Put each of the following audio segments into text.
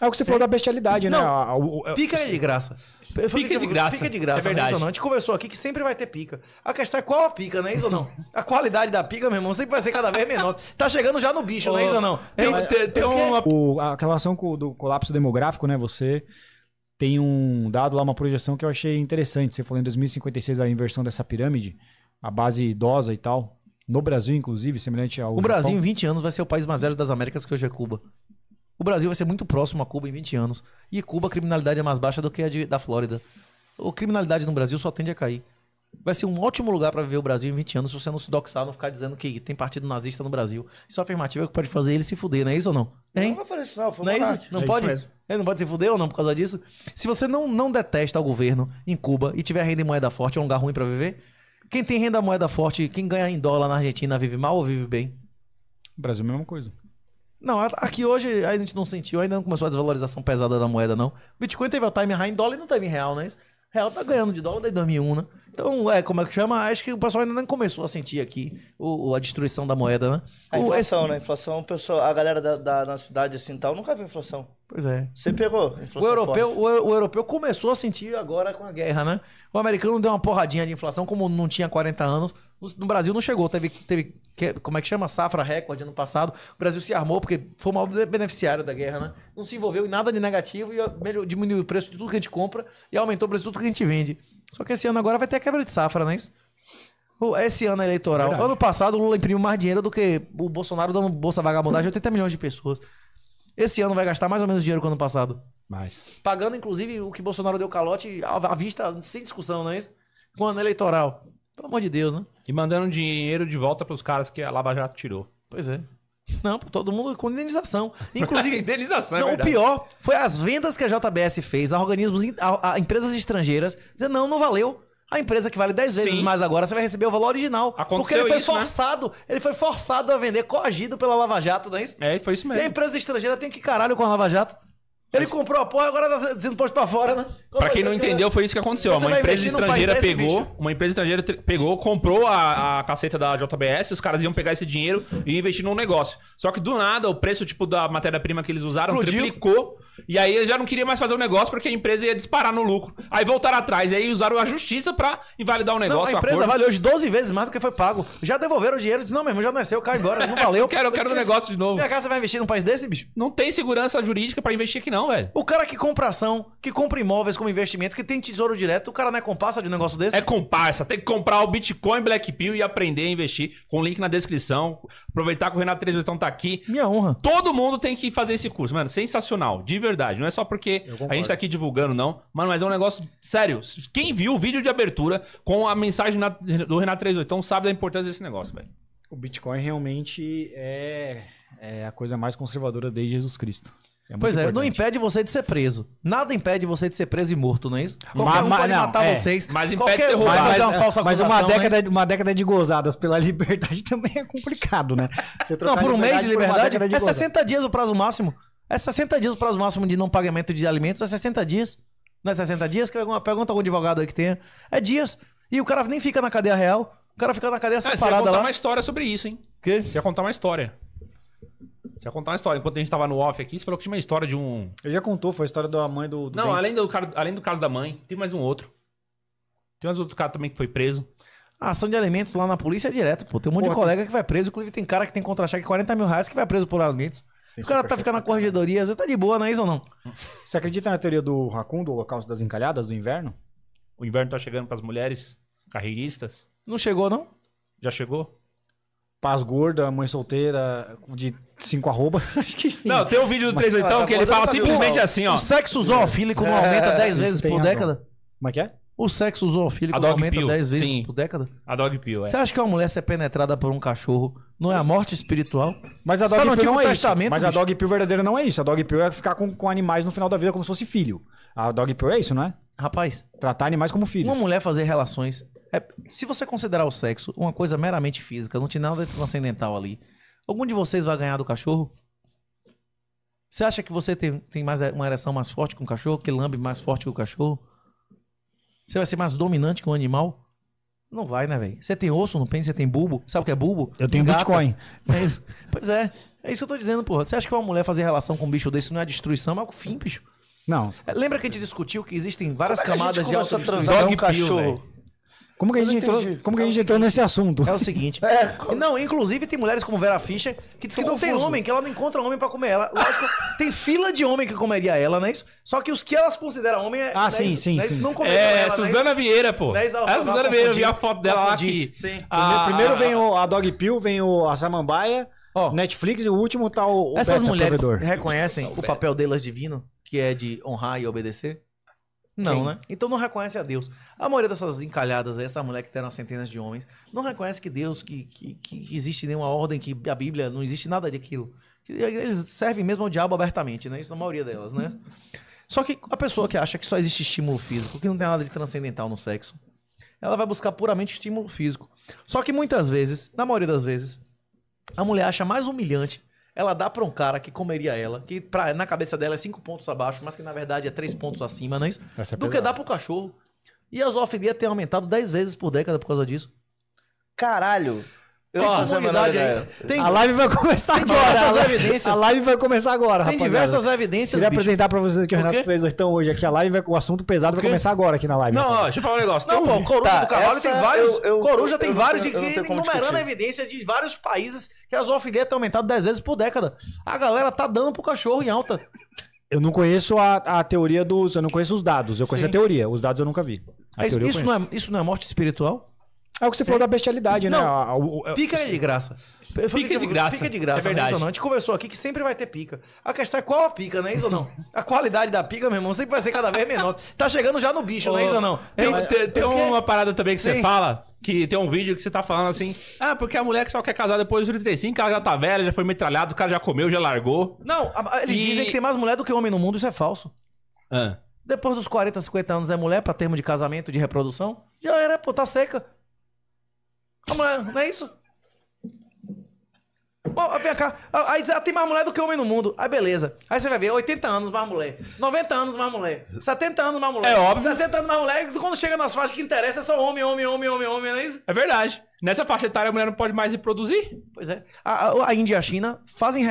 É o que você falou da bestialidade, né? A- a- a- Pica é de graça. Pica de graça. Pica de graça, É né, verdade. não? A gente conversou aqui que sempre vai ter pica. A questão é qual a pica, né, Isso ou não? A qualidade da pica, meu irmão, sempre vai ser cada vez menor. Tá chegando já no bicho, né, Isso ou não? Tem, tem- tem uma. O- a relação com, o- do colapso demográfico, né? Você tem um dado lá, uma projeção que eu achei interessante. Você falou em 2056 a inversão dessa pirâmide, a base idosa e tal. No Brasil, inclusive, semelhante ao. O Japão. Brasil, em 20 anos, vai ser o país mais velho das Américas que hoje é Cuba. O Brasil vai ser muito próximo a Cuba em 20 anos. E Cuba a criminalidade é mais baixa do que a de, da Flórida. A criminalidade no Brasil só tende a cair. Vai ser um ótimo lugar para viver o Brasil em 20 anos se você não se doxar, não ficar dizendo que tem partido nazista no Brasil. Isso é afirmativa é que pode fazer ele se fuder, não é isso ou não? Hein? Não vai fazer isso, não. Foi não é isso? Não é pode? Isso ele não pode se fuder ou não por causa disso? Se você não, não detesta o governo em Cuba e tiver renda em moeda forte, é um lugar ruim para viver? Quem tem renda em moeda forte, quem ganha em dólar na Argentina, vive mal ou vive bem? Brasil, mesma coisa. Não, aqui hoje a gente não sentiu, ainda não começou a desvalorização pesada da moeda, não. Bitcoin teve o time high em dólar e não teve em real, né? Real tá ganhando de dólar desde 2001, né? Então, é, como é que chama? Acho que o pessoal ainda não começou a sentir aqui o, a destruição da moeda, né? A inflação, esse... né? Inflação, pessoal, a galera da, da, da cidade assim tal nunca viu inflação. Pois é. Você pegou. O europeu, o, o, europeu começou a sentir agora com a guerra, né? O americano deu uma porradinha de inflação, como não tinha 40 anos. No Brasil não chegou, teve, teve como é que chama? Safra recorde ano passado. O Brasil se armou porque foi o maior beneficiário da guerra, né? Não se envolveu em nada de negativo e melhor, diminuiu o preço de tudo que a gente compra e aumentou o preço de tudo que a gente vende. Só que esse ano agora vai ter a quebra de safra, não é isso? Esse ano é eleitoral. Verdade. Ano passado o Lula imprimiu mais dinheiro do que o Bolsonaro dando bolsa vagabundagem a 80 milhões de pessoas. Esse ano vai gastar mais ou menos dinheiro que o ano passado. Mais. Pagando, inclusive, o que Bolsonaro deu calote à vista, sem discussão, não é isso? Com ano eleitoral. Pelo amor de Deus, né? E mandando dinheiro de volta para os caras que a Lava Jato tirou. Pois é. Não, todo mundo com indenização. Inclusive, indenização. É não, é o pior foi as vendas que a JBS fez a organismos, a, a empresas estrangeiras, dizendo não, não valeu. A empresa que vale 10 vezes mais agora, você vai receber o valor original. Aconteceu porque ele isso, foi né? forçado, né? ele foi forçado a vender, coagido pela Lava Jato, não é isso? É, foi isso mesmo. E a empresa estrangeira tem que caralho com a Lava Jato. Ele comprou a porra e agora tá dizendo posto pra fora, né? Pra quem não entendeu, foi isso que aconteceu. uma empresa estrangeira pegou, uma empresa estrangeira pegou, comprou a, a caceta da JBS, os caras iam pegar esse dinheiro e investir num negócio. Só que do nada, o preço tipo da matéria-prima que eles usaram Explodiu. triplicou. E aí eles já não queriam mais fazer o um negócio porque a empresa ia disparar no lucro. Aí voltaram atrás, aí usaram a justiça pra invalidar o negócio. Não, a empresa vale hoje 12 vezes mais do que foi pago. Já devolveram o dinheiro, disse, não, meu irmão, já nasceu, é cai embora, não valeu. eu quero, eu quero o negócio de novo. Minha casa vai investir num país desse, bicho? Não tem segurança jurídica pra investir aqui, não não, velho. O cara que compra ação, que compra imóveis como investimento, que tem tesouro direto, o cara não é comparsa de um negócio desse? É comparsa. Tem que comprar o Bitcoin Black e aprender a investir. Com o link na descrição. Aproveitar que o Renato 38 tá aqui. Minha honra. Todo mundo tem que fazer esse curso, mano. Sensacional. De verdade. Não é só porque a gente tá aqui divulgando, não. Mano, mas é um negócio sério. Quem viu o vídeo de abertura com a mensagem do Renato 38 sabe da importância desse negócio, velho. O Bitcoin realmente é, é a coisa mais conservadora desde Jesus Cristo. É pois é, importante. não impede você de ser preso. Nada impede você de ser preso e morto, não é isso? Qualquer mas, um pode não, matar é. vocês. Mas impede você ser roubado. Mas, uma falsa mas uma década, é uma década de gozadas pela liberdade também é complicado, né? não, por um mês de liberdade de é 60 dias o prazo máximo. É 60 dias o prazo máximo de não pagamento de alimentos, é 60 dias. Não é 60 dias? Pergunta algum advogado aí que tenha. É dias. E o cara nem fica na cadeia real. O cara fica na cadeia separada ah, você ia contar lá. uma história sobre isso, hein? Que? Você ia contar uma história. Você contar uma história. Enquanto a gente tava no off aqui, você falou que tinha uma história de um. Ele já contou, foi a história da mãe do. do não, além do, além do caso da mãe, tem mais um outro. Tem mais outro cara também que foi preso. A ação de alimentos lá na polícia é direto, pô. Tem um monte de colega que vai preso. Inclusive, tem cara que tem contra-cheque 40 mil reais que vai preso por alimentos. Tem o cara tá ficando na corregedoria, você tá de boa, não é isso ou não? Você acredita na teoria do Racun, do holocausto das encalhadas, do inverno? O inverno tá chegando pras mulheres carreiristas. Não chegou, não? Já chegou? Paz gorda, mãe solteira, de cinco arroba. Acho que sim. Não, tem um vídeo do 3 oitão tá que ele fala simplesmente assim, ó. O sexo zoofílico não é, aumenta 10 vezes por década? Como é que é? O sexo zoofílico aumenta dez 10 vezes por década? A Dog Pill, é. Você acha que uma mulher ser penetrada por um cachorro não é a morte espiritual? Mas a tá Dog Pill não é isso. Testamento, Mas a Dog Pill verdadeira não é isso. A Dog Pill é ficar com, com animais no final da vida como se fosse filho. A Dog Pill é isso, não é? Rapaz. Tratar animais como filhos. Uma mulher fazer relações. É, se você considerar o sexo uma coisa meramente física, não tem nada transcendental ali, algum de vocês vai ganhar do cachorro? Você acha que você tem, tem mais, uma ereção mais forte com o cachorro, que lambe mais forte que o cachorro? Você vai ser mais dominante que o um animal? Não vai, né, velho? Você tem osso no pênis, você tem bulbo. Sabe o que é bulbo? Eu tenho Gata. Bitcoin. É pois é. É isso que eu tô dizendo, porra. Você acha que uma mulher fazer relação com um bicho desse não é destruição, mas é o fim, bicho? Não. Lembra que a gente discutiu que existem várias Como é camadas de auto transar dog cachorro. como que, a gente entrou, como que a gente entrou nesse assunto? É o seguinte. É, não, inclusive tem mulheres como Vera Fischer que diz que não tem homem, que ela não encontra homem para comer ela. Lógico, tem fila de homem que comeria ela, não é isso? Só que os que elas consideram homem é. Ah, né, sim, sim, né, sim. Não é, ela, é Suzana né, Vieira, pô. é a Suzana ah, Vieira, vi a foto dela lá aqui. Sim. Ah, primeiro, vem o, a Dog Pill, vem o, a Samambaia, oh, Netflix e o último tá o. o Essas mulheres provedor. reconhecem o papel delas divino? que é de honrar e obedecer? Não, Quem? né? Então não reconhece a Deus. A maioria dessas encalhadas essa mulher que terá centenas de homens, não reconhece que Deus, que, que, que existe nenhuma ordem, que a Bíblia não existe nada daquilo. Eles servem mesmo ao diabo abertamente, né? Isso na é maioria delas, né? Só que a pessoa que acha que só existe estímulo físico, que não tem nada de transcendental no sexo, ela vai buscar puramente estímulo físico. Só que muitas vezes, na maioria das vezes, a mulher acha mais humilhante ela dá para um cara que comeria ela, que pra, na cabeça dela é cinco pontos abaixo, mas que na verdade é três pontos acima, não é isso? É do que dá pro cachorro. E a zoofilia tem aumentado 10 vezes por década por causa disso. Caralho! comunidade aí. É. Tem, a live vai começar tem agora. Diversas evidências. A live vai começar agora, Tem diversas evidências. Queria bicho. apresentar pra vocês que o Renato fez então hoje aqui. A live vai com o assunto pesado, vai começar agora aqui na live. Não, ó, deixa eu falar um negócio. Não, pô, Coruja tá, do Cavalo tem vários. Eu, eu, coruja eu, tem vários de enumerando evidências de vários países que a zoofilia tem aumentado 10 vezes por década. A galera tá dando pro cachorro em alta. Eu não conheço a, a teoria dos. Eu não conheço os dados. Eu conheço Sim. a teoria. Os dados eu nunca vi. A isso não é, isso não é morte espiritual? É o que você falou da bestialidade, né? A- a- a- Pica é de graça. Pica de é graça. Pica de graça, É né, verdade. não? A gente conversou aqui que sempre vai ter pica. A questão é qual a pica, né, isso ou não? A qualidade da pica, meu irmão, sempre vai ser cada vez menor. Tá chegando já no bicho, né, isso ou não? Tem, tem- tem uma parada também que você fala, que tem um vídeo que você tá falando assim, ah, porque a mulher que só quer casar depois dos 35, ela já tá velha, já foi metralhada, o cara já comeu, já largou. Não, a- a- eles E- dizem que tem mais mulher do que homem no mundo, isso é falso. Ah. Depois dos 40, 50 anos é mulher pra termo de casamento, de reprodução? Já era, pô, tá seca. Não é, não é isso? Oh, vem cá. Aí ah, tem mais mulher do que homem no mundo. Aí beleza. Aí você vai ver, 80 anos mais mulher. 90 anos mais mulher. 70 anos mais mulher. É óbvio. 60 anos mais mulher. Quando chega nas faixas que interessa, é só homem, homem, homem, homem, homem, não é isso? É verdade. Nessa faixa etária a mulher não pode mais reproduzir? Pois é. A, a Índia e a China fazem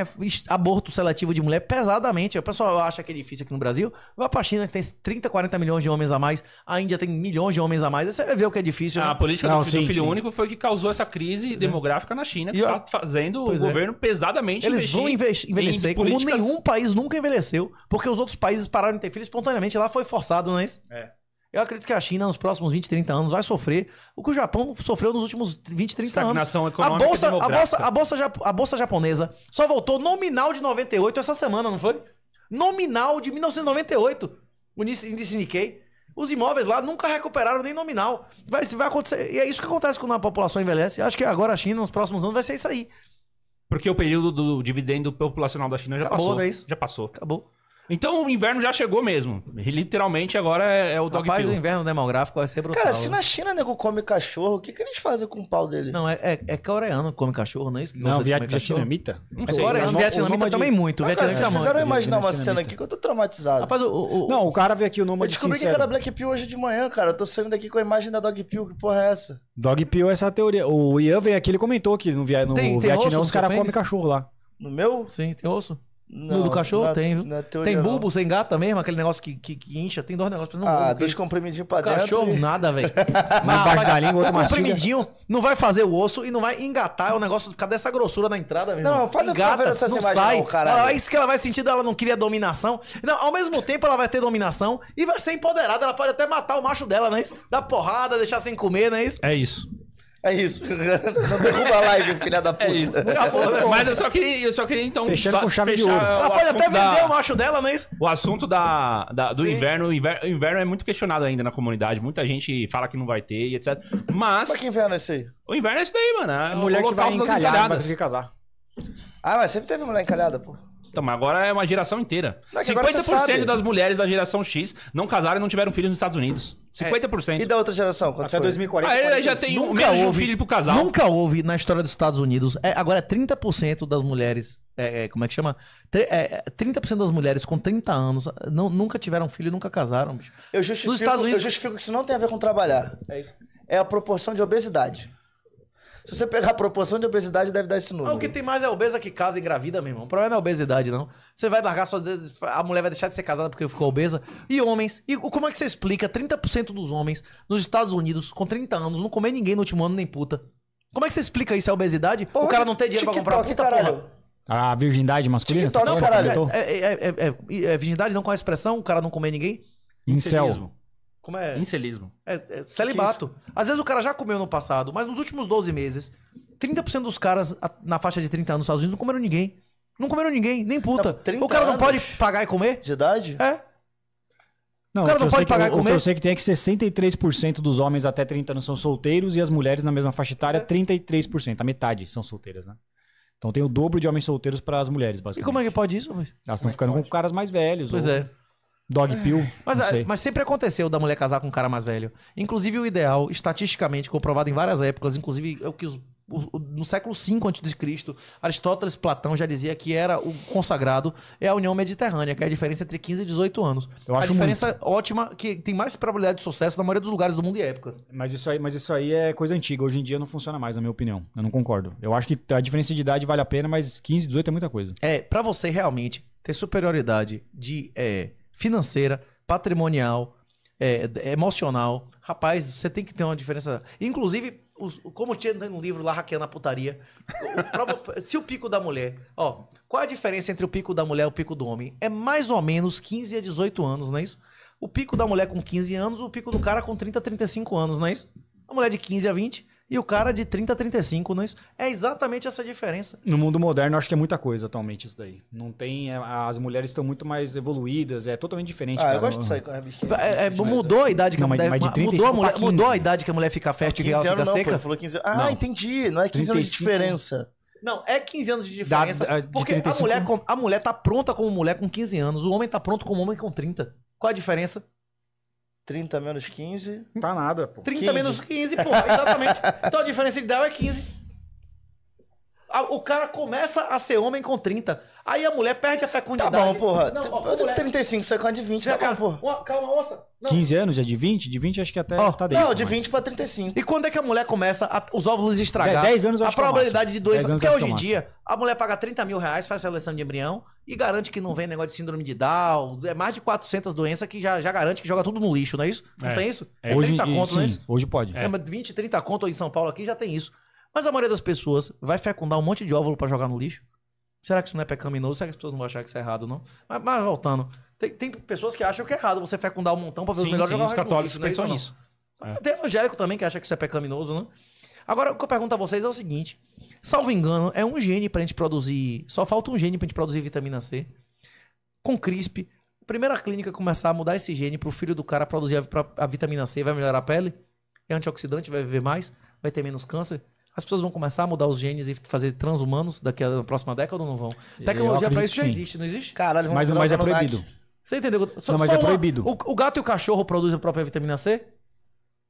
aborto seletivo de mulher pesadamente. O pessoal acha que é difícil aqui no Brasil. Vai pra China que tem 30, 40 milhões de homens a mais. A Índia tem milhões de homens a mais. Aí você vai ver o que é difícil. Né? A né? política não, do, sim, do filho sim. único foi o que causou essa crise pois é. demográfica é. na China, que tá fazendo o é. governo pesadamente Eles vão envelhecer como políticas... nenhum país nunca envelheceu, porque os outros países pararam de ter filhos espontaneamente. Lá foi forçado, não é isso? É. Eu acredito que a China, nos próximos 20, 30 anos, vai sofrer o que o Japão sofreu nos últimos 20, 30 Estagnação anos. Econômica a bolsa, a bolsa, a, bolsa, a bolsa japonesa só voltou nominal de 98 essa semana, não foi? Nominal de 1998, o índice Nikkei. Os imóveis lá nunca recuperaram nem nominal. Vai, vai acontecer. E é isso que acontece quando a população envelhece. acho que agora a China, nos próximos anos, vai ser isso aí. Porque o período do dividendo populacional da China já Acabou, passou. Né, isso? Já passou. Acabou. Então o inverno já chegou mesmo. Literalmente agora é, é o dog Rapaz, pill. o inverno demográfico vai ser brutal. Cara, se na China nego come cachorro, o que, que eles fazem com o pau dele? Não, é, é, é coreano que come cachorro, não é isso? Não, não viet, vietnamita? Não É, é vietnamita também de... muito. cara, é vocês fizeram imaginar uma cena aqui que eu tô traumatizado. Rapaz, o, o, o... Não, o cara veio aqui o nome Eu descobri que era Black Pill hoje de manhã, cara. Eu tô saindo daqui com a imagem da Dog Pill. Que porra é essa? Dog Pill é essa teoria. O Ian veio aqui, ele comentou que no, via... no tem, tem Vietnã os caras comem cachorro lá. No meu? Sim, tem osso. Não, no do cachorro na, tem, viu? tem bulbo não. sem gata mesmo, aquele negócio que, que, que incha, tem dois negócios. Não, ah, dois comprimidinhos pra dentro. Cachorro, e... nada, velho. Embaixo da língua, outro comprimidinho não vai fazer o osso e não vai engatar. É o um negócio, cadê essa grossura da entrada mesmo? Não, faz Engata, a essa não sai. Não, ela, é isso que ela vai sentir, ela não cria dominação. Não, ao mesmo tempo ela vai ter dominação e vai ser empoderada. Ela pode até matar o macho dela, não é isso? Dar porrada, deixar sem comer, não é isso? É isso. É isso. Não derruba a live, filha da puta. É isso. Acabou, Mas eu só queria, eu só queria então. Fechando com chave de ouro. Ela pode até vender da... o macho dela, não é isso? O assunto da, da do inverno, inverno. inverno. é muito questionado ainda na comunidade. Muita gente fala que não vai ter e etc. Mas. Pra que inverno é esse aí? O inverno é esse daí, mano. É, é mulher o que vai encalhar, vai ter casar. Ah, mas sempre teve mulher encalhada, pô. Então, mas agora é uma geração inteira. é 50% das mulheres da geração X não casaram e não tiveram filhos nos Estados Unidos. 50%. É. E da outra geração? Quanto Até ah, foi? 2040. Aí ah, já tem um, Nunca menos de um filho pro casal. Nunca houve na história dos Estados Unidos. É, agora é 30% das mulheres. é, é, como é que chama? Tre- é, 30% das mulheres com 30 anos não, nunca tiveram filho e nunca casaram, bicho. Eu justifico, Nos Estados Unidos- eu justifico que isso não tem a ver com trabalhar. É isso. É a proporção de obesidade. Se você pegar a proporção de obesidade, deve dar esse número. Não, o que tem mais é obesa que casa e engravida, meu irmão. O problema não é a obesidade, não. Você vai largar suas. A mulher vai deixar de ser casada porque ficou obesa. E homens? E como é que você explica 30% dos homens nos Estados Unidos com 30 anos não comer ninguém no último ano nem puta? Como é que você explica isso? É obesidade? Porra, o cara não tem dinheiro pra comprar puta, caralho. Porra. A virgindade masculina? TikTok, tá não, caralho. É, é, é, é, virgindade não com a expressão? O cara não comer ninguém? Incel. Como é? Incelismo. É, é, é celibato. Às vezes o cara já comeu no passado, mas nos últimos 12 meses, 30% dos caras na faixa de 30 anos nos Estados Unidos não comeram ninguém. Não comeram ninguém, nem puta. Não, o cara não pode pagar e comer? De idade? É. Não, o cara é não pode pagar que, e comer. O que eu sei é que tem é que 63% dos homens até 30 anos são solteiros e as mulheres na mesma faixa etária, é. 33%. A metade são solteiras, né? Então tem o dobro de homens solteiros para as mulheres, basicamente. E como é que pode isso? Elas estão ficando pode. com caras mais velhos. Pois ou... é. Dog é. pill. Mas, mas, sempre aconteceu da mulher casar com um cara mais velho. Inclusive, o ideal, estatisticamente comprovado em várias épocas, inclusive é o que os, o, o, no século V a.C., Aristóteles Platão já dizia que era o consagrado, é a união mediterrânea, que é a diferença entre 15 e 18 anos. Eu acho a diferença muito. ótima, que tem mais probabilidade de sucesso na maioria dos lugares do mundo e épocas. Mas isso, aí, mas isso aí é coisa antiga. Hoje em dia não funciona mais, na minha opinião. Eu não concordo. Eu acho que a diferença de idade vale a pena, mas 15, 18 é muita coisa. É, para você realmente ter superioridade de. É, financeira, patrimonial, é, é, emocional. Rapaz, você tem que ter uma diferença. Inclusive, os, como tinha no livro lá, hackeando a putaria. O, se o pico da mulher. Ó, qual é a diferença entre o pico da mulher e o pico do homem? É mais ou menos 15 a 18 anos, não é isso? O pico da mulher com 15 anos, o pico do cara com 30 a 35 anos, não é isso? A mulher de 15 a 20 e o cara de 30 a 35 não é isso. É exatamente essa diferença. No mundo moderno, acho que é muita coisa atualmente isso daí. Não tem. É, as mulheres estão muito mais evoluídas, é totalmente diferente. Ah, eu gosto de sair com a bichinha. É, é, mudou a idade que não, a mulher. Mas, mas mudou, a mulher 15, mudou a idade que a mulher fica fértil e ela fica não, seca? Pô, falou 15 anos. Ah, não. entendi. Não é 15 anos de diferença. Não, é 15 anos de diferença. Da, de porque 35. a mulher, a mulher tá pronta como mulher com 15 anos, o homem tá pronto como homem com 30. Qual a diferença? 30 menos 15. Tá nada, pô. 30 15. menos 15, pô, exatamente. então a diferencia ideal é 15. O cara começa a ser homem com 30. Aí a mulher perde a fecundidade. Tá bom, porra. Não, ó, eu tô mulher... 35, você é com a de 20, não, tá cara, bom, porra. Uma, calma, moça. Não. 15 anos, é de 20? De 20 acho que até oh, tá dentro. Não, de 20 mas... pra 35. E quando é que a mulher começa a, os óvulos estragar? 10 anos eu acho A é probabilidade de doença. Porque hoje é em dia, a mulher paga 30 mil reais, faz seleção de embrião e garante que não vem negócio de síndrome de Down. É mais de 400 doenças que já, já garante que joga tudo no lixo, não é isso? Não é. tem isso? É. Hoje, 30 conto, sim, não é isso? Hoje pode. É. É, 20, 30 conto em São Paulo aqui já tem isso. Mas a maioria das pessoas vai fecundar um monte de óvulo para jogar no lixo. Será que isso não é pecaminoso? Será que as pessoas não vão achar que isso é errado, não? Mas, mas voltando, tem, tem, pessoas que acham que é errado você fecundar um montão para ver sim, os melhores jogadores. Os católicos lixo, é pensam nisso. É. Tem evangélico também que acha que isso é pecaminoso, né? Agora, o que eu pergunto a vocês é o seguinte: salvo engano, é um gene pra gente produzir. Só falta um gene pra gente produzir vitamina C. Com CRISP, a primeira clínica começar a mudar esse gene pro filho do cara produzir a, a vitamina C, vai melhorar a pele, é antioxidante, vai viver mais, vai ter menos câncer as pessoas vão começar a mudar os genes e fazer transhumanos daqui a próxima década ou não vão? Tecnologia para isso já existe, não existe? Caralho, mas, mas é proibido. Você entendeu? Só, não, mas é proibido. Uma, o, o, gato e o cachorro produzem a própria vitamina C?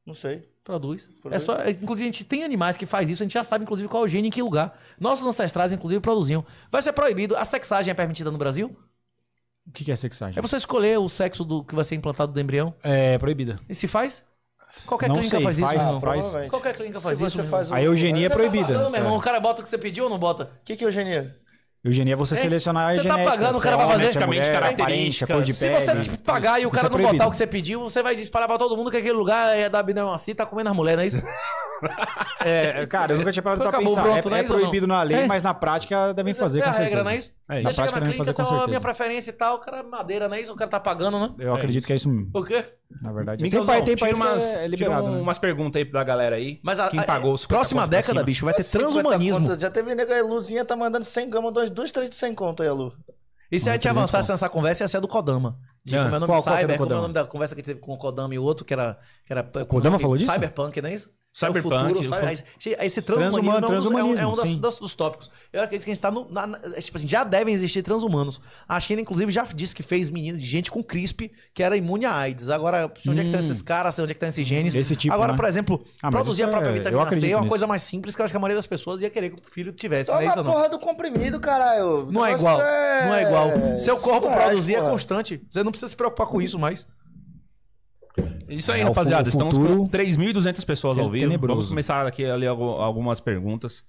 Não sei. Produz. Produz. É só, é, inclusive, a gente tem animais que faz isso, a gente já sabe, inclusive, qual é o gene em que lugar. Nossos ancestrais, inclusive, produziam. Vai ser proibido. A sexagem é permitida no Brasil? O que é sexagem? É você escolher o sexo do que vai ser implantado do embrião. É proibida. E se faz? Qualquer não clínica sei, faz isso, não. Faz. Qualquer clínica faz isso. Faz um... A eugenia é, é proibida. Não, meu irmão. É. O cara bota o que você pediu ou não bota? O que, que é eugenia? Eugenia é você Ei, selecionar a Você tá pagando, o é cara vai fazer é mulher, característica. Aparência, Se pele, você né? pagar e o cara é não botar o que você pediu, você vai disparar pra todo mundo que aquele lugar é da Abdelmaci tá comendo as mulheres, não é isso? É, é, cara, eu nunca tinha parado pra pensar. é, né, é proibido na lei, É. mas na prática devem é, fazer, é com a regra, né, certeza. não é isso? É isso. Na Você chega na clínica, fazer, com você fala, minha preferência e tal, cara, madeira, não é isso? O cara tá pagando, né? Eu acredito que é isso mesmo, Por quê? na verdade. tem, pa- tem país umas, que é- liberado, um- né? umas perguntas aí pra galera aí. Mas a- Quem a- pagou Próxima década, bicho, vai ter transhumanismo. Já teve nego aí, Luzinha tá mandando 100 gama, dois, dois, três de 100 conto aí, Lu. E se a gente avançasse nessa conversa, ia ser a do Kodama. De, ah. como é o nome é Cyber, como é o Kodama? nome da conversa que teve com o Kodama e o outro, que era... Que era Kodama falou disso? Cyberpunk, não é isso? É Cyberpunk. É cyber... esse transhumano, transhumanismo, é um, é um das, dos tópicos. Eu acredito que a gente está no. Na, é, tipo assim, já devem existir transhumanos. A China, inclusive, já disse que fez menino de gente com CRISP que era imune a AIDS. Agora, onde hum. é que estão tá hum. esses caras, onde é que estão tá esses genes? Esse tipo, Agora, né? por exemplo, ah, produzir a própria é, vitamina C é uma nisso. coisa mais simples que eu acho que a maioria das pessoas ia querer que o filho tivesse. Né? Toma né, a porra do comprimido, caralho. Não é igual. Não é igual. Seu corpo produzia é constante. Você não precisa se preocupar com isso mais. Isso aí, é, rapaziada. Estamos com 3.200 pessoas ao vivo. Tenebroso. Vamos começar aqui ler algumas perguntas.